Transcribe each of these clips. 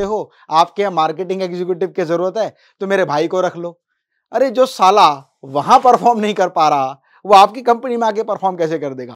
जानते हो आपके यहाँ मार्केटिंग एग्जीक्यूटिव की ज़रूरत है तो मेरे भाई को रख लो अरे जो साला वहां परफॉर्म नहीं कर पा रहा वो आपकी कंपनी में आके परफॉर्म कैसे कर देगा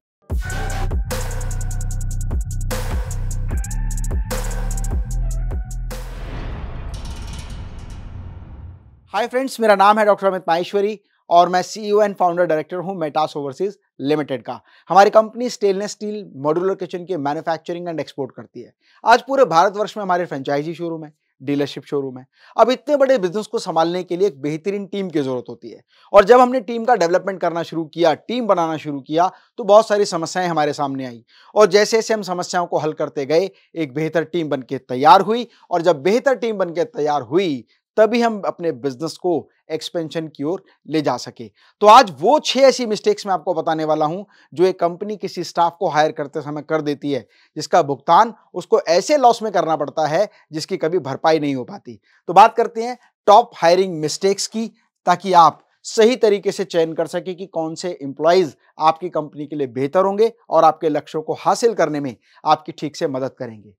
हाय फ्रेंड्स मेरा नाम है डॉक्टर अमित माहेश्वरी और मैं सीईओ एंड फाउंडर डायरेक्टर हूं मेटास ओवरसीज लिमिटेड का हमारी company stainless steel modular kitchen के मैन्युफैक्चरिंग एंड एक्सपोर्ट करती है आज पूरे भारतवर्ष में हमारे फ्रेंचाइजी शोरूम है डीलरशिप शोरूम है अब इतने बड़े बिजनेस को संभालने के लिए एक बेहतरीन टीम की ज़रूरत होती है और जब हमने टीम का डेवलपमेंट करना शुरू किया टीम बनाना शुरू किया तो बहुत सारी समस्याएं हमारे सामने आई और जैसे जैसे हम समस्याओं को हल करते गए एक बेहतर टीम बनके तैयार हुई और जब बेहतर टीम बनके तैयार हुई तभी हम अपने बिजनेस को एक्सपेंशन की ओर ले जा सके तो आज वो छह ऐसी मिस्टेक्स मैं आपको बताने वाला हूं जो एक कंपनी किसी स्टाफ को हायर करते समय कर देती है जिसका भुगतान उसको ऐसे लॉस में करना पड़ता है जिसकी कभी भरपाई नहीं हो पाती तो बात करते हैं टॉप हायरिंग मिस्टेक्स की ताकि आप सही तरीके से चयन कर सके कि कौन से एम्प्लॉयज आपकी कंपनी के लिए बेहतर होंगे और आपके लक्ष्यों को हासिल करने में आपकी ठीक से मदद करेंगे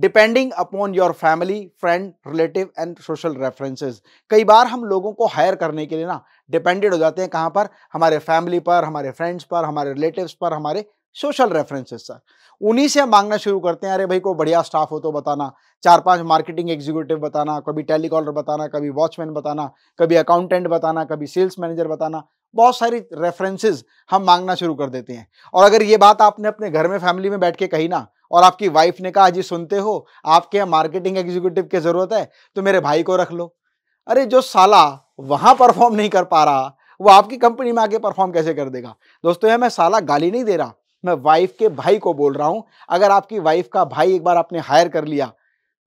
depending upon your family friend relative and social references कई बार हम लोगों को हायर करने के लिए ना डिपेंडेड हो जाते हैं कहाँ पर हमारे फैमिली पर हमारे फ्रेंड्स पर हमारे रिलेटिव्स पर हमारे सोशल रेफरेंसेज सर उन्हीं से मांगना शुरू करते हैं अरे भाई को बढ़िया स्टाफ हो तो बताना चार पांच मार्केटिंग एग्जीक्यूटिव बताना कभी टेलीकॉलर बताना कभी वॉचमैन बताना कभी अकाउंटेंट बताना कभी सेल्स मैनेजर बताना बहुत सारी रेफरेंसेज हम मांगना शुरू कर देते हैं और अगर ये बात आपने अपने घर में फैमिली में बैठ के कही ना और आपकी वाइफ ने कहा जी सुनते हो आपके यहाँ मार्केटिंग एग्जीक्यूटिव की ज़रूरत है तो मेरे भाई को रख लो अरे जो साला वहाँ परफॉर्म नहीं कर पा रहा वो आपकी कंपनी में आके परफॉर्म कैसे कर देगा दोस्तों यह मैं साला गाली नहीं दे रहा मैं वाइफ के भाई को बोल रहा हूँ अगर आपकी वाइफ का भाई एक बार आपने हायर कर लिया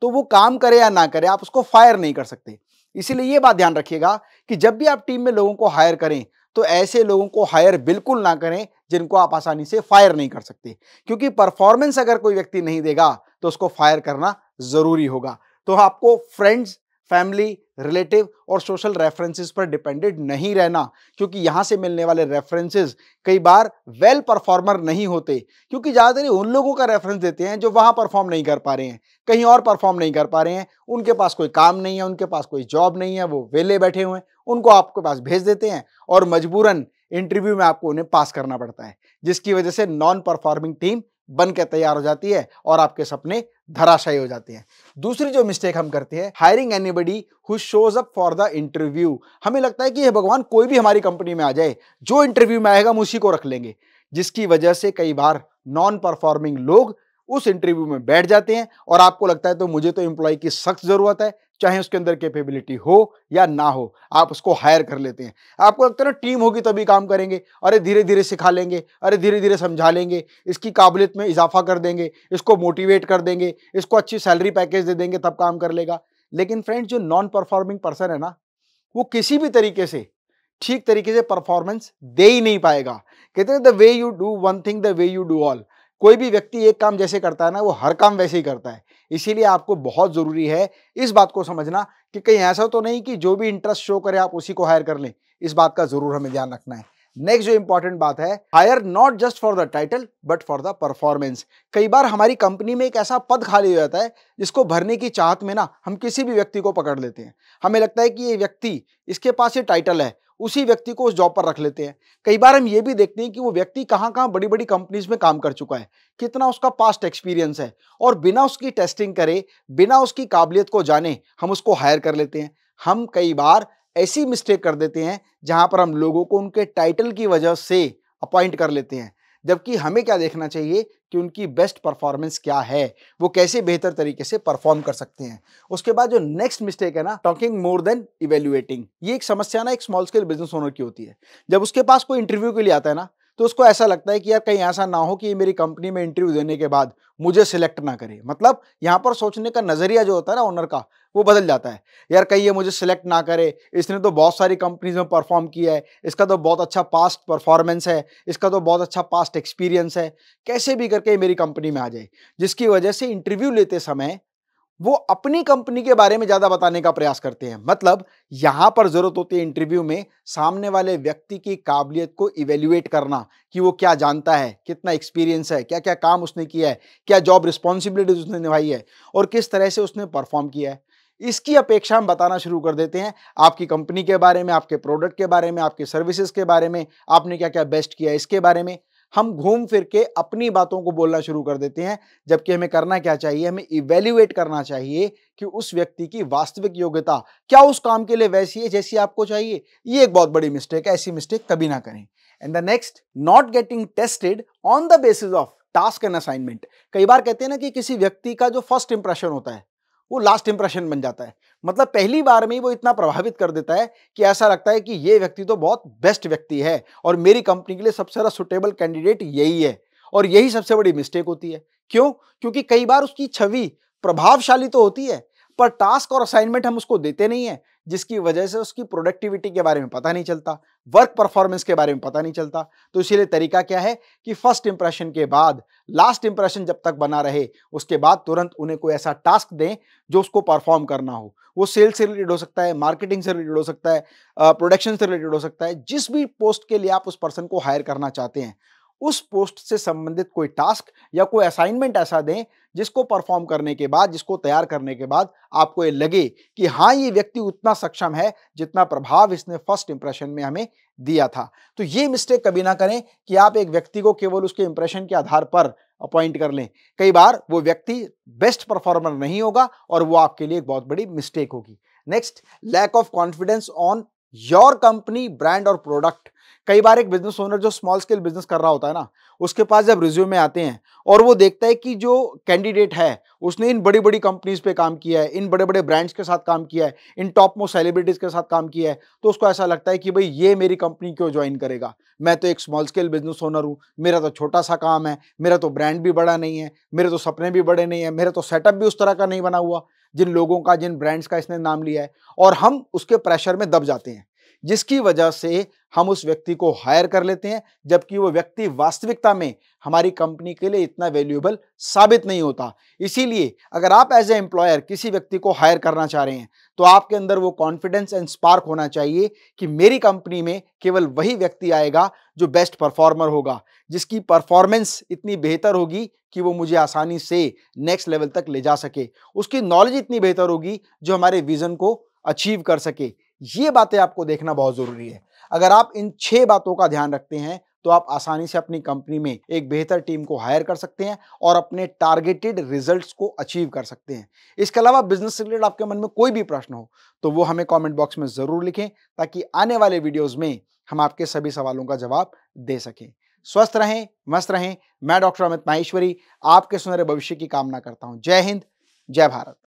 तो वो काम करे या ना करे आप उसको फायर नहीं कर सकते इसीलिए ये बात ध्यान रखिएगा कि जब भी आप टीम में लोगों को हायर करें तो ऐसे लोगों को हायर बिल्कुल ना करें जिनको आप आसानी से फायर नहीं कर सकते क्योंकि परफॉर्मेंस अगर कोई व्यक्ति नहीं देगा तो उसको फायर करना ज़रूरी होगा तो आपको फ्रेंड्स फैमिली रिलेटिव और सोशल रेफरेंसेस पर डिपेंडेंट नहीं रहना क्योंकि यहाँ से मिलने वाले रेफरेंसेस कई बार वेल परफॉर्मर नहीं होते क्योंकि ज़्यादातर उन लोगों का रेफरेंस देते हैं जो वहाँ परफॉर्म नहीं कर पा रहे हैं कहीं और परफॉर्म नहीं कर पा रहे हैं उनके पास कोई काम नहीं है उनके पास कोई जॉब नहीं है वो वेले बैठे हुए हैं उनको आपके पास भेज देते हैं और मजबूरन इंटरव्यू में आपको उन्हें पास करना पड़ता है जिसकी वजह से नॉन परफॉर्मिंग टीम बन के तैयार हो जाती है और आपके सपने धराशायी हो जाते हैं दूसरी जो मिस्टेक हम करते हैं hiring anybody who shows up for the interview हमें लगता है कि हे भगवान कोई भी हमारी कंपनी में आ जाए जो इंटरव्यू में आएगा हम उसी को रख लेंगे जिसकी वजह से कई बार नॉन परफॉर्मिंग लोग उस इंटरव्यू में बैठ जाते हैं और आपको लगता है तो मुझे तो एम्प्लॉय की सख्त ज़रूरत है चाहे उसके अंदर कैपेबिलिटी हो या ना हो आप उसको हायर कर लेते हैं आपको लगता है ना टीम होगी तभी काम करेंगे अरे धीरे धीरे सिखा लेंगे अरे धीरे धीरे समझा लेंगे इसकी काबिलियत में इजाफा कर देंगे इसको मोटिवेट कर देंगे इसको अच्छी सैलरी पैकेज दे देंगे तब काम कर लेगा लेकिन फ्रेंड जो नॉन परफॉर्मिंग पर्सन है ना वो किसी भी तरीके से ठीक तरीके से परफॉर्मेंस दे ही नहीं पाएगा कहते हैं the way you do one thing the way you do all कोई भी व्यक्ति एक काम जैसे करता है ना वो हर काम वैसे ही करता है इसीलिए आपको बहुत ज़रूरी है इस बात को समझना कि कहीं ऐसा तो नहीं कि जो भी इंटरेस्ट शो करे आप उसी को हायर कर लें इस बात का ज़रूर हमें ध्यान रखना है नेक्स्ट जो इंपॉर्टेंट बात है hire not just for the title but for the performance कई बार हमारी कंपनी में एक ऐसा पद खाली हो जाता है जिसको भरने की चाहत में ना हम किसी भी व्यक्ति को पकड़ लेते हैं हमें लगता है कि ये व्यक्ति इसके पास ये टाइटल है उसी व्यक्ति को उस जॉब पर रख लेते हैं कई बार हम ये भी देखते हैं कि वो व्यक्ति कहाँ कहाँ बड़ी बड़ी कंपनीज में काम कर चुका है कितना उसका पास्ट एक्सपीरियंस है और बिना उसकी टेस्टिंग करे बिना उसकी काबिलियत को जाने हम उसको हायर कर लेते हैं हम कई बार ऐसी मिस्टेक कर देते हैं जहाँ पर हम लोगों को उनके टाइटल की वजह से अपॉइंट कर लेते हैं जबकि हमें क्या देखना चाहिए कि उनकी बेस्ट परफॉर्मेंस क्या है वो कैसे बेहतर तरीके से परफॉर्म कर सकते हैं उसके बाद जो नेक्स्ट मिस्टेक है ना टॉकिंग मोर देन इवेल्युएटिंग ये एक समस्या ना एक स्मॉल स्केल बिजनेस ओनर की होती है जब उसके पास कोई इंटरव्यू के लिए आता है ना तो उसको ऐसा लगता है कि यार कहीं ऐसा ना हो कि मेरी कंपनी में इंटरव्यू देने के बाद मुझे सिलेक्ट ना करे मतलब यहाँ पर सोचने का नज़रिया जो होता है ना ओनर का वो बदल जाता है यार कहीं ये मुझे सिलेक्ट ना करे इसने तो बहुत सारी कंपनीज में परफॉर्म किया है इसका तो बहुत अच्छा पास्ट परफॉर्मेंस है इसका तो बहुत अच्छा पास्ट एक्सपीरियंस है कैसे भी करके मेरी कंपनी में आ जाए जिसकी वजह से इंटरव्यू लेते समय वो अपनी कंपनी के बारे में ज़्यादा बताने का प्रयास करते हैं मतलब यहाँ पर ज़रूरत होती है इंटरव्यू में सामने वाले व्यक्ति की काबिलियत को इवेल्युएट करना कि वो क्या जानता है कितना एक्सपीरियंस है क्या क्या काम उसने किया है क्या जॉब रिस्पॉन्सिबिलिटीज उसने निभाई है और किस तरह से उसने परफॉर्म किया है इसकी अपेक्षा हम बताना शुरू कर देते हैं आपकी कंपनी के बारे में आपके प्रोडक्ट के बारे में आपके सर्विसेज के बारे में आपने क्या क्या बेस्ट किया इसके बारे में हम घूम फिर के अपनी बातों को बोलना शुरू कर देते हैं जबकि हमें करना क्या चाहिए हमें इवेल्युएट करना चाहिए कि उस व्यक्ति की वास्तविक योग्यता क्या उस काम के लिए वैसी है जैसी आपको चाहिए ये एक बहुत बड़ी मिस्टेक है ऐसी मिस्टेक कभी ना करें and the next not getting tested on the basis of task and assignment कई बार कहते हैं ना कि किसी व्यक्ति का जो फर्स्ट इंप्रेशन होता है वो लास्ट इंप्रेशन बन जाता है मतलब पहली बार में ही वो इतना प्रभावित कर देता है कि ऐसा लगता है कि ये व्यक्ति तो बहुत बेस्ट व्यक्ति है और मेरी कंपनी के लिए सबसे ज़्यादा सुटेबल कैंडिडेट यही है और यही सबसे बड़ी मिस्टेक होती है क्यों क्योंकि कई बार उसकी छवि प्रभावशाली तो होती है पर टास्क और असाइनमेंट हम उसको देते नहीं है जिसकी वजह से उसकी प्रोडक्टिविटी के बारे में पता नहीं चलता वर्क परफॉर्मेंस के बारे में पता नहीं चलता तो इसीलिए तरीका क्या है कि फर्स्ट इंप्रेशन के बाद लास्ट इंप्रेशन जब तक बना रहे उसके बाद तुरंत उन्हें कोई ऐसा टास्क दें जो उसको परफॉर्म करना हो वो सेल से रिलेटेड हो सकता है मार्केटिंग से रिलेटेड हो सकता है प्रोडक्शन से रिलेटेड हो सकता है जिस भी पोस्ट के लिए आप उस पर्सन को हायर करना चाहते हैं उस पोस्ट से संबंधित कोई टास्क या कोई असाइनमेंट ऐसा दें जिसको परफॉर्म करने के बाद जिसको तैयार करने के बाद आपको ये लगे कि हाँ ये व्यक्ति उतना सक्षम है जितना प्रभाव इसने फर्स्ट इंप्रेशन में हमें दिया था तो ये मिस्टेक कभी ना करें कि आप एक व्यक्ति को केवल उसके इंप्रेशन के आधार पर अपॉइंट कर लें कई बार वो व्यक्ति बेस्ट परफॉर्मर नहीं होगा और वो आपके लिए एक बहुत बड़ी मिस्टेक होगी next lack of confidence on your company brand और प्रोडक्ट कई बार एक बिजनेस ओनर जो स्मॉल स्केल बिजनेस कर रहा होता है ना उसके पास जब रिज्यूम में आते हैं और वो देखता है कि जो कैंडिडेट है उसने इन बड़ी बड़ी कंपनीज पे काम किया है इन बड़े बड़े ब्रांड्स के साथ काम किया है इन टॉप मोस्ट सेलिब्रिटीज के साथ काम किया है तो उसको ऐसा लगता है कि भाई ये मेरी कंपनी क्यों ज्वाइन करेगा मैं तो एक स्मॉल स्केल बिजनेस ओनर हूँ मेरा तो छोटा सा काम है मेरा तो ब्रांड भी बड़ा नहीं है मेरे तो सपने भी बड़े नहीं है मेरा तो सेटअप भी उस तरह का नहीं बना हुआ जिन लोगों का जिन ब्रांड्स का इसने नाम लिया है और हम उसके प्रेशर में दब जाते हैं जिसकी वजह से हम उस व्यक्ति को हायर कर लेते हैं जबकि वो व्यक्ति वास्तविकता में हमारी कंपनी के लिए इतना वैल्यूएबल साबित नहीं होता इसीलिए अगर आप एज ए एम्प्लॉयर किसी व्यक्ति को हायर करना चाह रहे हैं तो आपके अंदर वो कॉन्फिडेंस एंड स्पार्क होना चाहिए कि मेरी कंपनी में केवल वही व्यक्ति आएगा जो बेस्ट परफॉर्मर होगा जिसकी परफॉर्मेंस इतनी बेहतर होगी कि वो मुझे आसानी से नेक्स्ट लेवल तक ले जा सके उसकी नॉलेज इतनी बेहतर होगी जो हमारे विज़न को अचीव कर सके ये बातें आपको देखना बहुत ज़रूरी है अगर आप इन छह बातों का ध्यान रखते हैं तो आप आसानी से अपनी कंपनी में एक बेहतर टीम को हायर कर सकते हैं और अपने टारगेटेड रिजल्ट्स को अचीव कर सकते हैं इसके अलावा बिजनेस रिलेटेड आपके मन में कोई भी प्रश्न हो तो वो हमें कमेंट बॉक्स में ज़रूर लिखें ताकि आने वाले वीडियोस में हम आपके सभी सवालों का जवाब दे सकें स्वस्थ रहें मस्त रहें मैं डॉक्टर अमित माहेश्वरी आपके सुनहरे भविष्य की कामना करता हूँ जय हिंद जय भारत